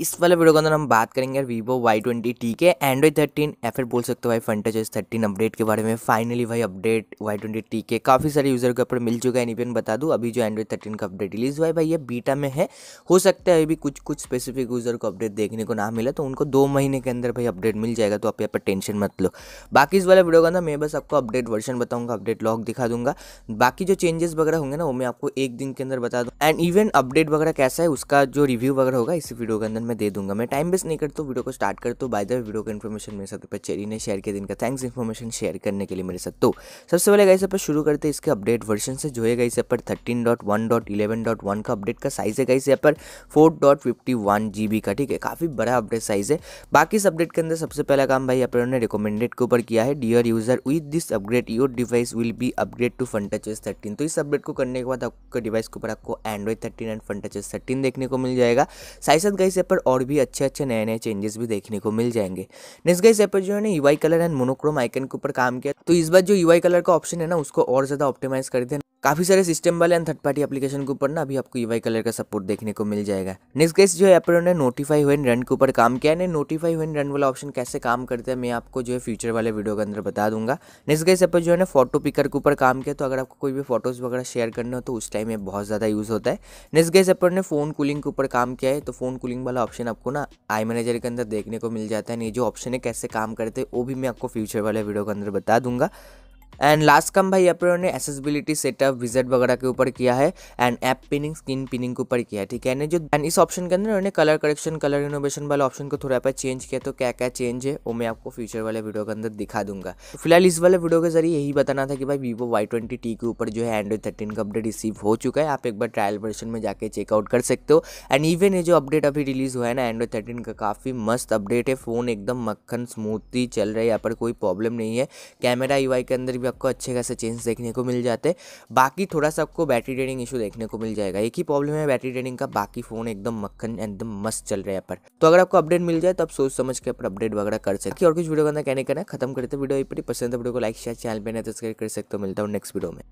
इस वाले वीडियो के अंदर हम बात करेंगे वीवो वाई ट्वेंटी टी के एंड्रॉइड थर्टीन या फिर बोल सकते हो भाई फंटेज थर्टीन अपडेट के बारे में फाइनली भाई अपडेट वाई ट्वेंटी टी के काफ़ी सारे यूज़र के ऊपर मिल चुका है इन बता दूँ अभी जो एंड्रॉइड थर्टीन का अपडेट रिलीज़ हुआ है भाई ये बीटा में है हो सकता है अभी कुछ कुछ स्पेसिफिक यूज़र को अपडेट देखने को ना मिला तो उनको दो महीने के अंदर भाई अपडेट मिल जाएगा तो आप यहाँ पर टेंशन मत लो बाकी इस वाले वीडियो के अंदर मैं बस आपको अपडेट वर्जन बताऊँगा अपडेट लॉग दिखा दूंगा बाकी जो चेंजेस वगैरह होंगे ना वो मैं आपको एक दिन के अंदर बता दूँ एंड इवन अपडेट वगैरह कैसा है उसका जो रिव्यू वगैरह होगा इस वीडियो के अंदर डिस्क्रिप्शन में दे दूंगा मैं टाइम वेस्ट नहीं करता तो वीडियो को स्टार्ट करता हूँ बाय द वीडियो का इन्फॉर्मेशन मेरे साथ पर चेरी ने शेयर किया दिन का थैंक्स इन्फॉर्मेशन शेयर करने के लिए मेरे साथ तो सबसे पहले गाइस पर शुरू करते हैं इसके अपडेट वर्जन से जो है गाइस पर thirteen dot one dot eleven dot one का अपडेट का साइज़ है गाइस पर four dot fifty one G B का ठीक है काफ़ी बड़ा अपडेट साइज़ है बाकी इस अपडेट के अंदर सबसे पहला काम भाई यहाँ पर उन्होंने रिकमेंडेड के ऊपर किया है dear user with this upgrade your device will be upgrade to Funtouch thirteen तो इस अपडेट को करने के बाद आपके डिवाइस के ऊपर आपको Android thirteen and Funtouch thirteen देखने को मिल जाएगा साथ साथ गाइस पर और भी अच्छे अच्छे नए नए चेंजेस भी देखने को मिल जाएंगे नेक्स्ट गाइस ऐप पर जो है ना UI colour and monochrome icon के ऊपर काम किया तो इस बार जो यूआई e कलर का ऑप्शन है ना उसको और ज़्यादा ऑप्टिमाइज कर दिया काफ़ी सारे सिस्टम वाले एंड थर्ड पार्टी एप्लीकेशन के ऊपर ना अभी आपको यूआई e कलर का सपोर्ट देखने को मिल जाएगा नेक्स्ट गेस जो है यहाँ पर उन्होंने नोटिफाई हुए रन के ऊपर काम किया है नोटिफाई हुए रन वाला ऑप्शन कैसे काम करता है मैं आपको जो है फ्यूचर वाले वीडियो के अंदर बता दूंगा नेक्स्ट गेस यहाँ जो है ना फोटो पिकर के ऊपर काम किया तो अगर आपको कोई भी फोटोज़ वगैरह शेयर करना हो तो उस टाइम में बहुत ज़्यादा यूज़ होता है नेक्स्ट गेस अपर ने फ़ोन कूलिंग के ऊपर काम किया है तो फ़ोन कूलिंग तो तो वाला ऑप्शन आपको ना आई मैनेजर के अंदर देखने को मिल जाता है ये जो ऑप्शन है कैसे काम करते हैं वो भी मैं आपको फ्यूचर वाले वीडियो के अंदर बता दूंगा एंड लास्ट काम भाई आप लोगों ने एसेसबिलिटी सेटअप विजेट वगैरह के ऊपर किया है and app pinning screen pinning के ऊपर किया है ठीक है यानी जो एंड इस ऑप्शन के अंदर उन्होंने कलर करेक्शन कलर इनोवेशन वाले ऑप्शन को थोड़ा पर चेंज किया तो क्या क्या चेंज है वो मैं आपको फ्यूचर वाले वीडियो के अंदर दिखा दूंगा तो फिलहाल इस वाले वीडियो के जरिए यही बताना था कि भाई वीवो वाई ट्वेंटी के ऊपर जो है एंड्रॉइड थर्टीन का अपडेट रिसीव हो चुका है आप एक बार ट्रायल वर्जन में जाके चेकआउट कर सकते हो एंड इवन ये जो अपडेट अभी रिलीज हुआ है ना एंड्रॉइड थर्टीन का काफ़ी मस्त अपडेट है फ़ोन एकदम मक्खन स्मूथली चल रहा है यहाँ पर कोई प्रॉब्लम नहीं है कैमरा यूआई के अंदर भी भी आपको अच्छे खासे चेंज देखने को मिल जाते बाकी थोड़ा सा आपको बैटरी ड्रेनिंग इशू देखने को मिल जाएगा एक ही प्रॉब्लम है बैटरी ड्रेनिंग का बाकी फ़ोन एकदम मक्खन एकदम मस्त चल रहा है पर तो अगर आपको अपडेट मिल जाए तो आप सोच समझ के अपडेट वगैरह कर सकते और कुछ वीडियो का कहने का खत्म करते वीडियो पर पसंद वीडियो को लाइक शेयर चैनल पर नहीं तो सब्सक्राइब कर सकते हो मिलता हूँ नेक्स्ट वीडियो में